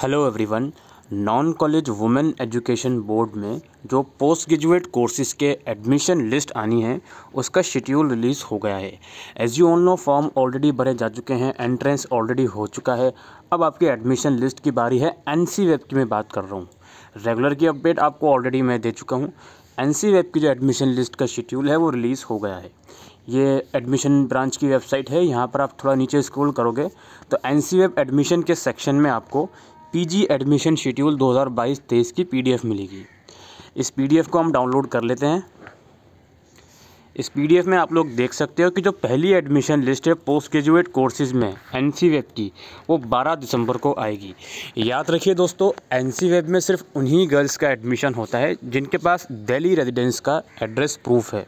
hello everyone non college women education board में जो post graduate courses के admission list आनी है उसका शेड्यूल रिलीज़ हो गया है as you all know form already भरे जा चुके हैं एंट्रेंस ऑलरेडी हो चुका है अब आपके एडमिशन लिस्ट की बारी है एन सी वेब की मैं बात कर रहा हूँ रेगुलर की अपडेट आपको ऑलरेडी मैं दे चुका हूँ एन सी वेब की जो एडमिशन लिस्ट का शेड्यूल है वो रिलीज़ हो गया है ये एडमिशन ब्रांच की वेबसाइट है यहाँ पर आप थोड़ा नीचे स्क्रॉल करोगे तो एन सी वेब एडमिशन के सेक्शन में आपको पीजी एडमिशन शेड्यूल 2022-23 की पीडीएफ मिलेगी इस पीडीएफ को हम डाउनलोड कर लेते हैं इस पीडीएफ में आप लोग देख सकते हो कि जो पहली एडमिशन लिस्ट है पोस्ट ग्रेजुएट कोर्सेज में एन सी वेब की वो 12 दिसंबर को आएगी याद रखिए दोस्तों एन सी वेब में सिर्फ उन्हीं गर्ल्स का एडमिशन होता है जिनके पास दिल्ली रेजिडेंस का एड्रेस प्रूफ है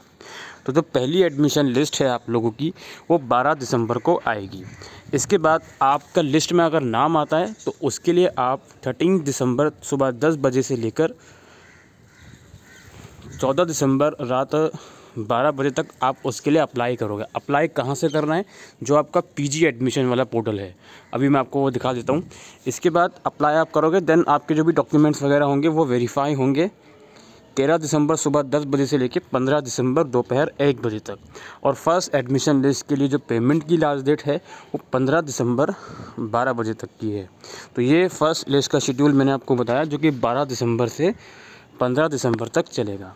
तो जो पहली एडमिशन लिस्ट है आप लोगों की वो 12 दिसंबर को आएगी इसके बाद आपका लिस्ट में अगर नाम आता है तो उसके लिए आप 13 दिसंबर सुबह 10 बजे से लेकर 14 दिसंबर रात बारह बजे तक आप उसके लिए अप्लाई करोगे अप्लाई कहाँ से करना है जो आपका पीजी एडमिशन वाला पोर्टल है अभी मैं आपको वो दिखा देता हूँ इसके बाद अप्लाई आप करोगे देन आपके जो भी डॉक्यूमेंट्स वगैरह होंगे वो वेरीफाई होंगे तेरह दिसंबर सुबह दस बजे से लेकर पंद्रह दिसंबर दोपहर एक बजे तक और फर्स्ट एडमिशन लिस्ट के लिए जो पेमेंट की लास्ट डेट है वो पंद्रह दिसंबर बारह बजे तक की है तो ये फर्स्ट लिस्ट का शेड्यूल मैंने आपको बताया जो कि बारह दिसंबर से पंद्रह दिसंबर तक चलेगा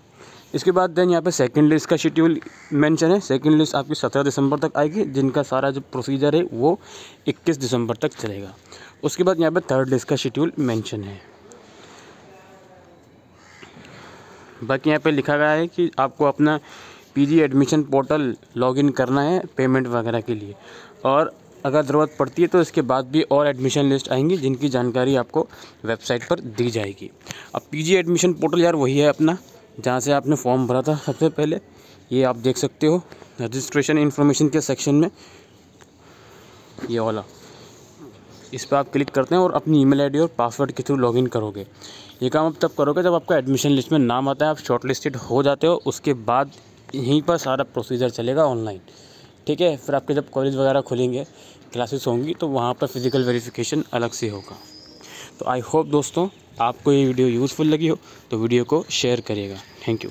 इसके बाद देन यहाँ पे सेकंड लिस्ट का शेड्यूल मेंशन है सेकंड लिस्ट आपकी सत्रह दिसंबर तक आएगी जिनका सारा जो प्रोसीजर है वो इक्कीस दिसंबर तक चलेगा उसके बाद यहाँ पे थर्ड लिस्ट का शेड्यूल मेंशन है बाकी यहाँ पे लिखा गया है कि आपको अपना पीजी एडमिशन पोर्टल लॉगिन करना है पेमेंट वगैरह के लिए और अगर ज़रूरत पड़ती है तो इसके बाद भी और एडमिशन लिस्ट आएंगी जिनकी जानकारी आपको वेबसाइट पर दी जाएगी अब पीजी एडमिशन पोर्टल यार वही है अपना जहाँ से आपने फॉर्म भरा था सबसे पहले ये आप देख सकते हो रजिस्ट्रेशन इन्फॉर्मेशन के सेक्शन में ये वाला इस पर आप क्लिक करते हैं और अपनी ईमेल आईडी और पासवर्ड के थ्रू लॉगिन करोगे ये काम आप तब करोगे जब आपका एडमिशन लिस्ट में नाम आता है आप शॉर्ट लिस्टेड हो जाते हो उसके बाद यहीं पर सारा प्रोसीजर चलेगा ऑनलाइन ठीक है फिर आपके जब कॉलेज वगैरह खुलेंगे क्लासेस होंगी तो वहाँ पर फ़िज़िकल वेरिफिकेशन अलग से होगा तो आई होप दोस्तों आपको ये वीडियो यूज़फुल लगी हो तो वीडियो को शेयर करिएगा थैंक यू